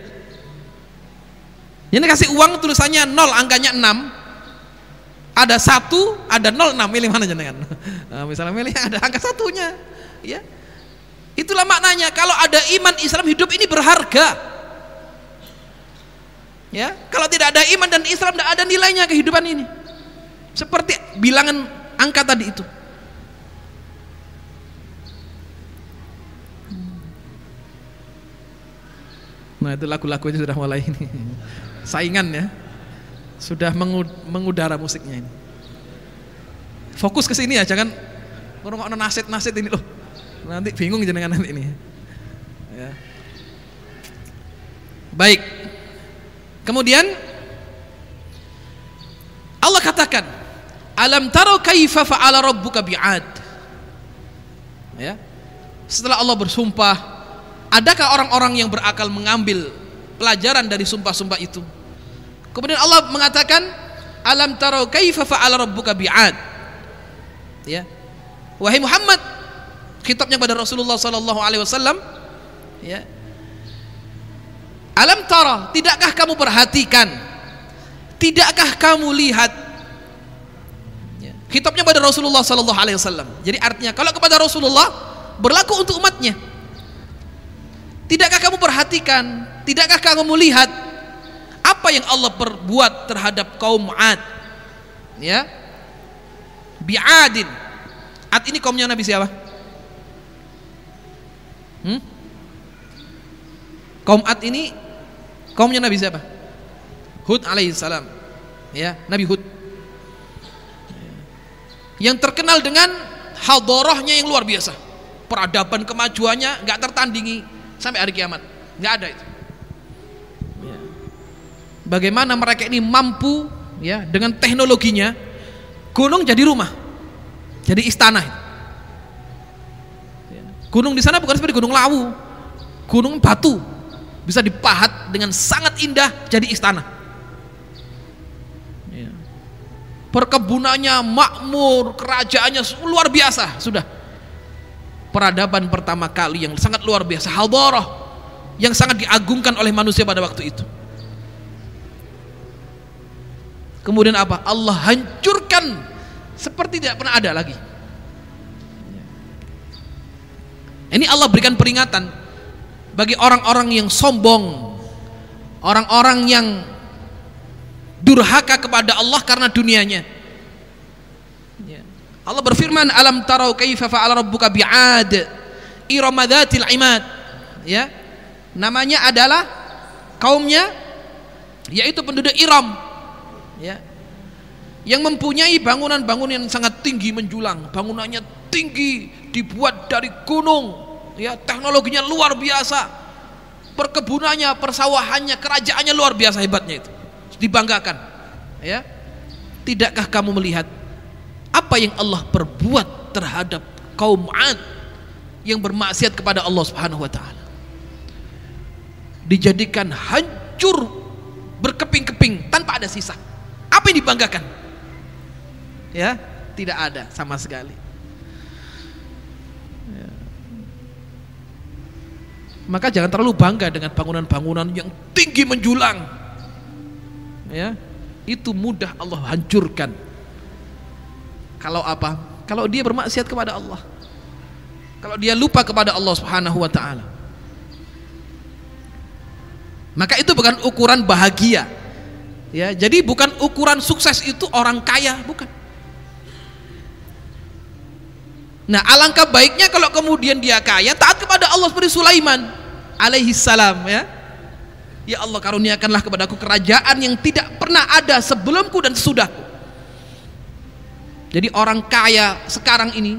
ini kasih uang tulisannya 0 angkanya 6 ada satu ada 06 milih mana jenengan nah, misalnya milih ada angka satunya ya Itulah maknanya kalau ada iman Islam hidup ini berharga. Ya, kalau tidak ada iman dan Islam tidak ada nilainya kehidupan ini. Seperti bilangan angka tadi itu. Nah itu lagu-lagunya sudah mulai ini saingan ya, sudah mengudara musiknya ini. Fokus ke sini ya, jangan ngurung nasid nasid ini loh. Nanti bingung jenengan nanti ini. Ya. Baik. Kemudian Allah katakan, "Alam taro kaifa fa'ala rabbuka bi'ad?" Ya. Setelah Allah bersumpah, adakah orang-orang yang berakal mengambil pelajaran dari sumpah-sumpah itu? Kemudian Allah mengatakan, "Alam taro kaifa fa'ala rabbuka bi'ad?" Ya. Wahai Muhammad, khitabnya kepada Rasulullah sallallahu alaihi wasallam ya Alam tara, tidakkah kamu perhatikan? Tidakkah kamu lihat? Ya. Khitabnya pada Rasulullah sallallahu alaihi wasallam. Jadi artinya kalau kepada Rasulullah berlaku untuk umatnya. Tidakkah kamu perhatikan? Tidakkah kamu melihat apa yang Allah perbuat terhadap kaum 'Ad? Ya. Bi'adin. 'Ad ini kaumnya Nabi siapa? Kaum Ad ini kaumnya Nabi siapa? Hud alaihissalam. Ya, Nabi Hud. Yang terkenal dengan hal hadorohnya yang luar biasa. Peradaban kemajuannya nggak tertandingi sampai hari kiamat. Nggak ada itu. Ya. Bagaimana mereka ini mampu ya dengan teknologinya gunung jadi rumah, jadi istana. Ya. Gunung di sana bukan seperti gunung lawu, gunung batu, bisa dipahat dengan sangat indah jadi istana. Ya. Perkebunannya makmur, kerajaannya luar biasa sudah. Peradaban pertama kali yang sangat luar biasa, hal boroh yang sangat diagungkan oleh manusia pada waktu itu. Kemudian apa? Allah hancurkan seperti tidak pernah ada lagi. Ini Allah berikan peringatan bagi orang-orang yang sombong, orang-orang yang durhaka kepada Allah karena dunianya. Ya. Allah berfirman, "Alam tarau kaifa fa'ala rabbuka bi'ad iramadzatil imad." Ya. Namanya adalah kaumnya yaitu penduduk Iram. Ya. Yang mempunyai bangunan-bangunan yang sangat tinggi menjulang, bangunannya tinggi, dibuat dari gunung, ya teknologinya luar biasa perkebunannya persawahannya kerajaannya luar biasa hebatnya itu dibanggakan ya tidakkah kamu melihat apa yang Allah perbuat terhadap kaum Ad yang bermaksiat kepada Allah Subhanahu wa taala dijadikan hancur berkeping-keping tanpa ada sisa apa yang dibanggakan ya tidak ada sama sekali Maka jangan terlalu bangga dengan bangunan-bangunan yang tinggi menjulang. Ya, itu mudah Allah hancurkan. Kalau apa? Kalau dia bermaksiat kepada Allah. Kalau dia lupa kepada Allah Subhanahu wa taala. Maka itu bukan ukuran bahagia. Ya, jadi bukan ukuran sukses itu orang kaya, bukan. Nah, alangkah baiknya kalau kemudian dia kaya taat kepada Allah seperti Sulaiman alaihi salam ya Ya Allah karuniakanlah kepadaku kerajaan yang tidak pernah ada sebelumku dan sesudahku jadi orang kaya sekarang ini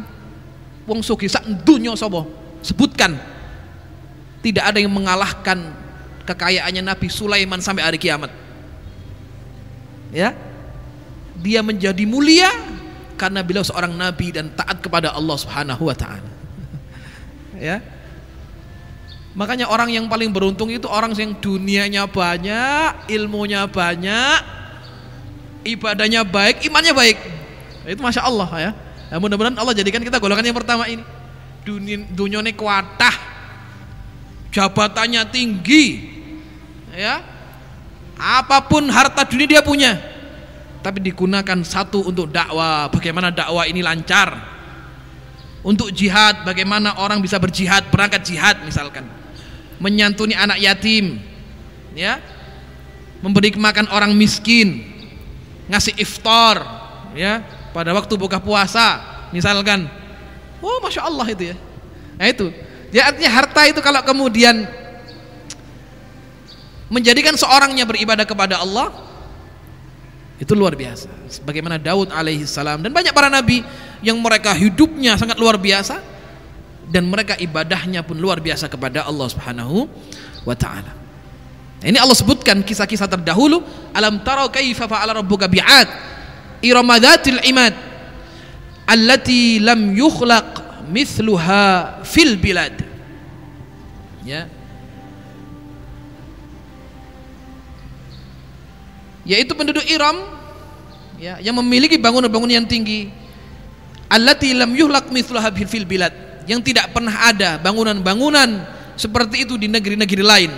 wong sugih sak dunya sapa sebutkan tidak ada yang mengalahkan kekayaannya Nabi Sulaiman sampai hari kiamat ya dia menjadi mulia karena beliau seorang nabi dan taat kepada Allah Subhanahu wa taala ya Makanya orang yang paling beruntung itu orang yang dunianya banyak, ilmunya banyak, ibadahnya baik, imannya baik. Itu masya Allah ya. ya Mudah-mudahan Allah jadikan kita golongan yang pertama ini. Dunia dunyone kuatah, jabatannya tinggi, ya. Apapun harta dunia dia punya, tapi digunakan satu untuk dakwah. Bagaimana dakwah ini lancar? Untuk jihad, bagaimana orang bisa berjihad, berangkat jihad misalkan menyantuni anak yatim ya memberi makan orang miskin ngasih iftar ya pada waktu buka puasa misalkan oh masya Allah itu ya nah itu ya artinya harta itu kalau kemudian menjadikan seorangnya beribadah kepada Allah itu luar biasa sebagaimana Daud alaihi salam dan banyak para nabi yang mereka hidupnya sangat luar biasa dan mereka ibadahnya pun luar biasa kepada Allah Subhanahu wa taala. Nah, ini Allah sebutkan kisah-kisah terdahulu, alam tarau kaifa fa'ala rabbuka bi'ad iramadatil imad allati lam yukhlaq mithluha fil bilad. Ya. Yaitu penduduk Iram ya, yang memiliki bangunan-bangunan yang tinggi allati lam yuhlaq mithluha fil bilad yang tidak pernah ada bangunan-bangunan seperti itu di negeri-negeri lain.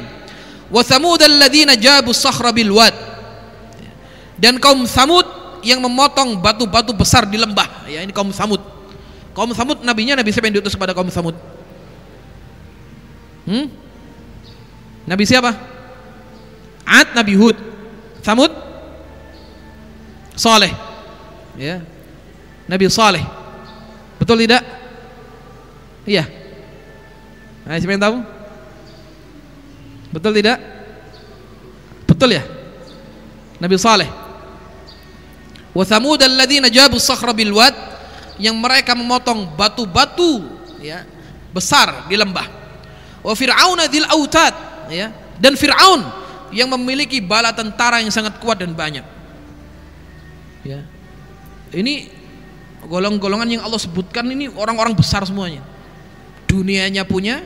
Wa samudal jabu sakhra bil wad. Dan kaum Samud yang memotong batu-batu besar di lembah. Ya, ini kaum Samud. Kaum Samud nabinya Nabi siapa yang diutus kepada kaum Samud? Hmm? Nabi siapa? Ad Nabi Hud. Samud Saleh. Ya. Nabi Saleh. Betul tidak? Iya. Nah, siapa yang tahu? Betul tidak? Betul ya? Nabi Saleh. Wa Thamud alladziina jabu sakhra bil wad yang mereka memotong batu-batu ya besar di lembah. Wa Fir'aun dzil autad ya dan Fir'aun yang memiliki bala tentara yang sangat kuat dan banyak. Ya. Ini golong-golongan yang Allah sebutkan ini orang-orang besar semuanya dunianya punya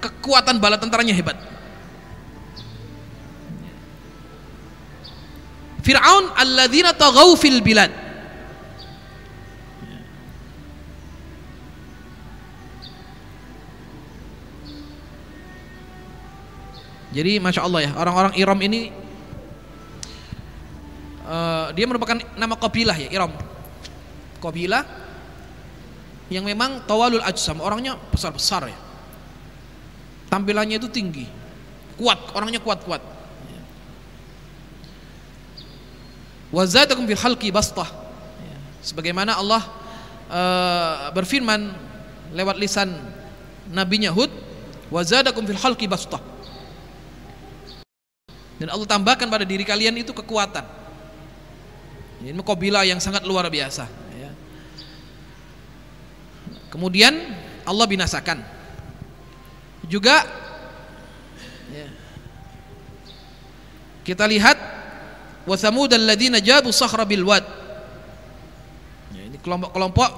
kekuatan bala tentaranya hebat Fir'aun alladzina taghaw fil bilad Jadi masya Allah ya orang-orang Iram ini uh, dia merupakan nama kabilah ya Iram kabilah yang memang tawalul ajsam orangnya besar-besar ya tampilannya itu tinggi kuat orangnya kuat-kuat wazadakum fil halki bastah sebagaimana Allah uh, berfirman lewat lisan nabinya Hud wazadakum fil halki bastah dan Allah tambahkan pada diri kalian itu kekuatan ini kabilah yang sangat luar biasa Kemudian Allah binasakan. Juga ya. kita lihat wa jabu sakhra bil wad. Ya, ini kelompok-kelompok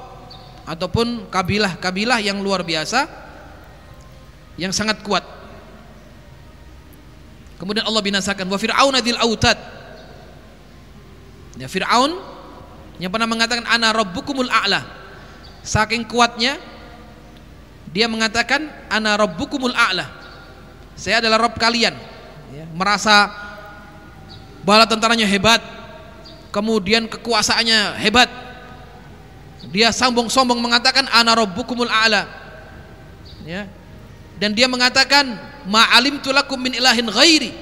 ataupun kabilah-kabilah yang luar biasa yang sangat kuat. Kemudian Allah binasakan wa fir'auna dzil autad. Ya Fir'aun yang pernah mengatakan ana rabbukumul a'la Saking kuatnya dia mengatakan ana rabbukumul a'la. Saya adalah rob kalian. Ya, merasa bala tentaranya hebat. Kemudian kekuasaannya hebat. Dia sombong-sombong mengatakan ana rabbukumul a'la. Ya. Dan dia mengatakan ma'alim tulakum min ilahin ghairi.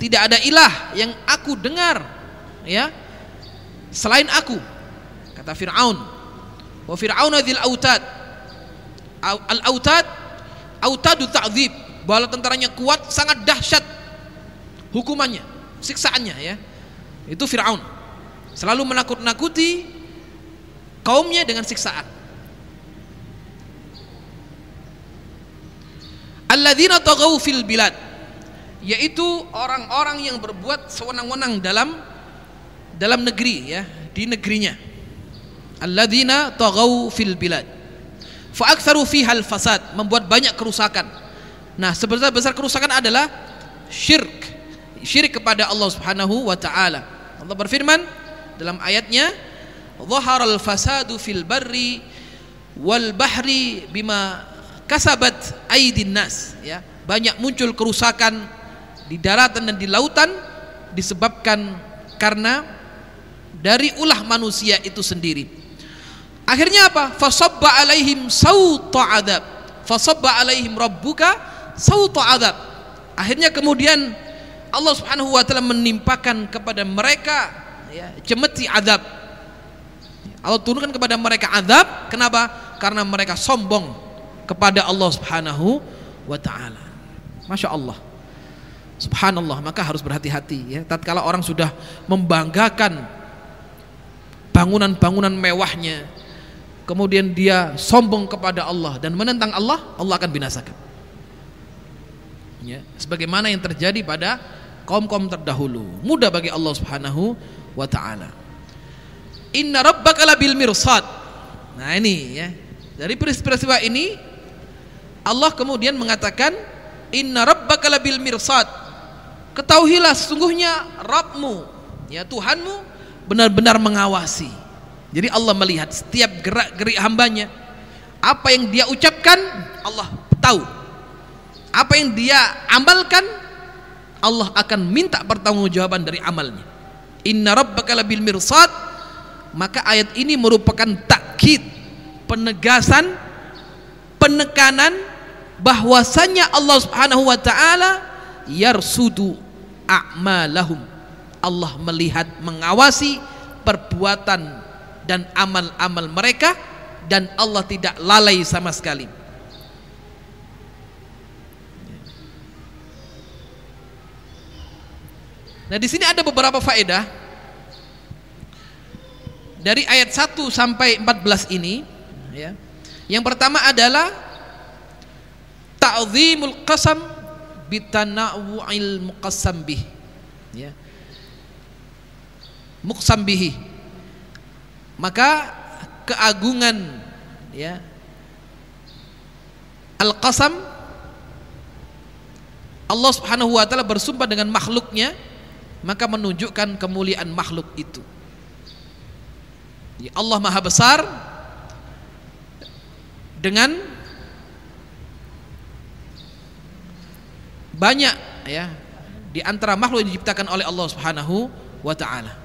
Tidak ada ilah yang aku dengar ya selain aku kata Firaun wa fir'auna dzil autad al autad autadu ta'dzib bala tentaranya kuat sangat dahsyat hukumannya siksaannya ya itu Fir'aun selalu menakut-nakuti kaumnya dengan siksaan alladzina taghaw fil bilad yaitu orang-orang yang berbuat sewenang-wenang dalam dalam negeri ya di negerinya alladzina taghaw fil bilad fa aktsaru fiha fasad membuat banyak kerusakan nah sebesar-besar kerusakan adalah syirk syirik kepada Allah Subhanahu wa taala Allah berfirman dalam ayatnya al fasadu fil barri wal bahri bima kasabat aidin nas ya banyak muncul kerusakan di daratan dan di lautan disebabkan karena dari ulah manusia itu sendiri Akhirnya apa? Fasabba alaihim sauta adab. Fasabba alaihim rabbuka sauta adab. Akhirnya kemudian Allah Subhanahu wa taala menimpakan kepada mereka ya, cemeti adab Allah turunkan kepada mereka adab Kenapa? Karena mereka sombong kepada Allah Subhanahu wa taala. Masya Allah. Subhanallah, maka harus berhati-hati ya. Tatkala orang sudah membanggakan bangunan-bangunan mewahnya, kemudian dia sombong kepada Allah dan menentang Allah, Allah akan binasakan. Ya, sebagaimana yang terjadi pada kaum-kaum terdahulu. Mudah bagi Allah Subhanahu wa taala. Inna rabbaka labil mirsad. Nah, ini ya. Dari peristiwa ini Allah kemudian mengatakan inna rabbaka labil mirsad. Ketahuilah sungguhnya Rabbmu, ya Tuhanmu benar-benar mengawasi jadi Allah melihat setiap gerak-gerik hambanya. Apa yang dia ucapkan, Allah tahu. Apa yang dia amalkan, Allah akan minta pertanggungjawaban dari amalnya. Inna rabbaka labil mirsad. Maka ayat ini merupakan takkid, penegasan, penekanan bahwasanya Allah Subhanahu wa taala yarsudu a'malahum. Allah melihat, mengawasi perbuatan dan amal-amal mereka dan Allah tidak lalai sama sekali. Nah, di sini ada beberapa faedah dari ayat 1 sampai 14 ini ya. Yang pertama adalah ta'zimul qasam bitanawu'il muqassam bih. Ya. Muqsam bihi maka keagungan ya al-qasam Allah Subhanahu wa taala bersumpah dengan makhluknya maka menunjukkan kemuliaan makhluk itu ya Allah Maha Besar dengan banyak ya di antara makhluk yang diciptakan oleh Allah Subhanahu wa taala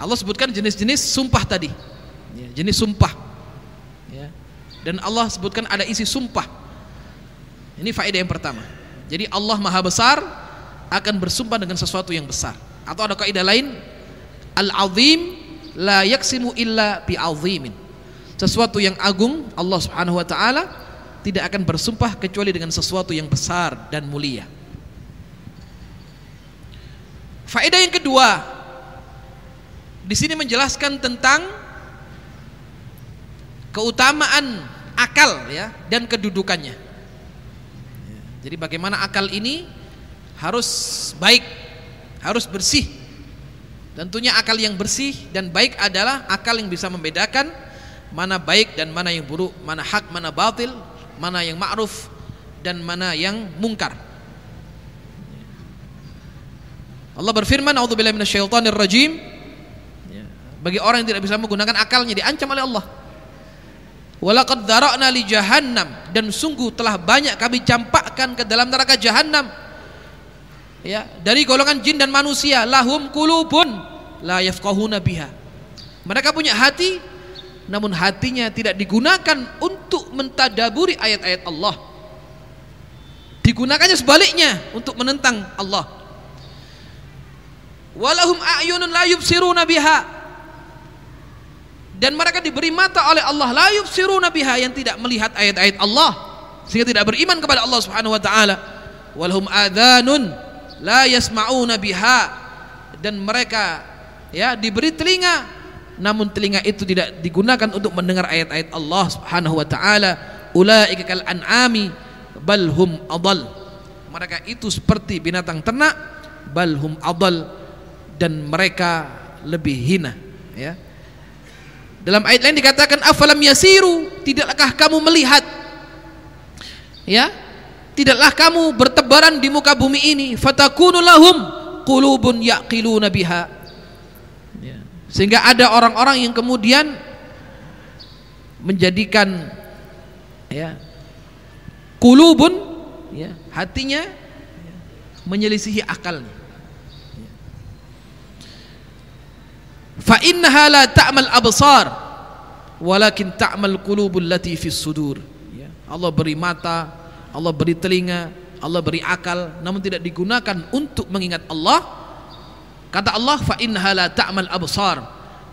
Allah sebutkan jenis-jenis sumpah tadi ya, jenis sumpah ya. dan Allah sebutkan ada isi sumpah ini faedah yang pertama jadi Allah maha besar akan bersumpah dengan sesuatu yang besar atau ada kaidah lain al-azim la yaksimu illa bi'azimin sesuatu yang agung Allah subhanahu wa ta'ala tidak akan bersumpah kecuali dengan sesuatu yang besar dan mulia Faedah yang kedua di sini menjelaskan tentang keutamaan akal ya dan kedudukannya. Jadi bagaimana akal ini harus baik, harus bersih. Tentunya akal yang bersih dan baik adalah akal yang bisa membedakan mana baik dan mana yang buruk, mana hak, mana batil, mana yang ma'ruf dan mana yang mungkar. Allah berfirman, "A'udzu billahi minasyaitonir rajim." Bagi orang yang tidak bisa menggunakan akalnya diancam oleh Allah. Walaqad li jahannam dan sungguh telah banyak kami campakkan ke dalam neraka jahannam. Ya, dari golongan jin dan manusia lahum kulubun la yafqahuna biha. Mereka punya hati namun hatinya tidak digunakan untuk mentadaburi ayat-ayat Allah. Digunakannya sebaliknya untuk menentang Allah. Walahum a'yunun la yubsiruna biha dan mereka diberi mata oleh Allah la yubsiruna biha yang tidak melihat ayat-ayat Allah sehingga tidak beriman kepada Allah Subhanahu wa taala walhum adhanun la yasmauna biha dan mereka ya diberi telinga namun telinga itu tidak digunakan untuk mendengar ayat-ayat Allah Subhanahu wa taala ulaika kal an'ami balhum adall mereka itu seperti binatang ternak balhum adall dan mereka lebih hina ya dalam ayat lain dikatakan afalam yasiru, tidakkah kamu melihat? Ya, tidaklah kamu bertebaran di muka bumi ini fatakunu lahum qulubun yaqiluna biha. Ya. Sehingga ada orang-orang yang kemudian menjadikan ya qulubun ya, hatinya ya, menyelisihi akalnya. fa innaha la ta'mal absar walakin ta'mal qulubul lati fis sudur Allah beri mata Allah beri telinga Allah beri akal namun tidak digunakan untuk mengingat Allah kata Allah fa innaha la ta'mal absar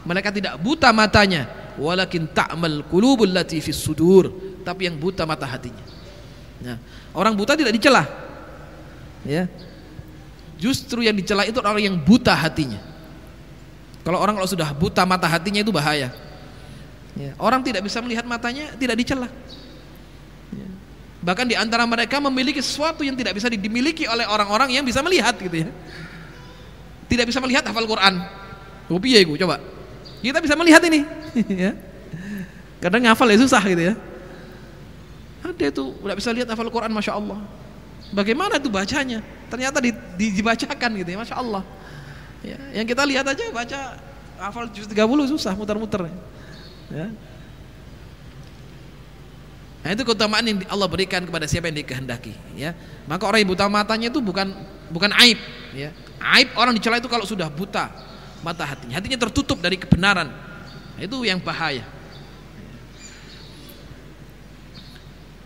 mereka tidak buta matanya walakin ta'mal qulubul lati fis sudur tapi yang buta mata hatinya ya. orang buta tidak dicela ya justru yang dicela itu orang yang buta hatinya kalau orang kalau sudah buta mata hatinya itu bahaya. Ya, orang tidak bisa melihat matanya tidak dicela. Ya. Bahkan di antara mereka memiliki sesuatu yang tidak bisa dimiliki oleh orang-orang yang bisa melihat gitu ya. Tidak bisa melihat hafal Quran. Rupiah oh, gue coba. Kita bisa melihat ini. ya. Kadang ngafal ya susah gitu ya. Ada itu udah bisa lihat hafal Quran masya Allah. Bagaimana tuh bacanya? Ternyata di, di, dibacakan gitu ya masya Allah. Ya, yang kita lihat aja baca hafal juz 30 susah muter-muter. Ya. Nah, itu keutamaan yang Allah berikan kepada siapa yang dikehendaki, ya. Maka orang yang buta matanya itu bukan bukan aib, ya. Aib orang dicela itu kalau sudah buta mata hatinya, hatinya tertutup dari kebenaran. Nah, itu yang bahaya.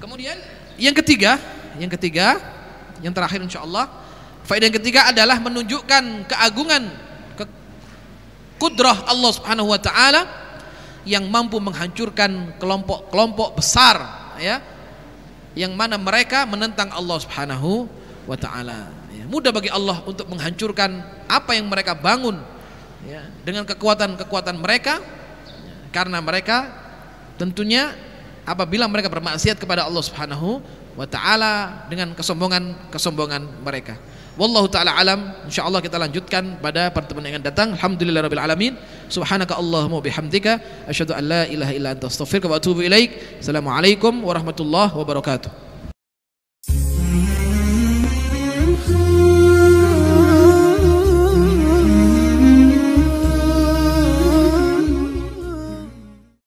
Kemudian yang ketiga, yang ketiga, yang terakhir insya Allah Faedah yang ketiga adalah menunjukkan keagungan ke kudrah Allah Subhanahu wa taala yang mampu menghancurkan kelompok-kelompok besar ya yang mana mereka menentang Allah Subhanahu wa taala. Ya, mudah bagi Allah untuk menghancurkan apa yang mereka bangun ya, dengan kekuatan-kekuatan mereka ya, karena mereka tentunya apabila mereka bermaksiat kepada Allah Subhanahu wa taala dengan kesombongan-kesombongan mereka. Wallahu ta'ala alam InsyaAllah kita lanjutkan pada pertemuan yang akan datang Alhamdulillah Rabbil Alamin Subhanaka Allahumma bihamdika Asyadu an la ilaha illa anta astaghfirullah wa atubu ilaik Assalamualaikum warahmatullahi wabarakatuh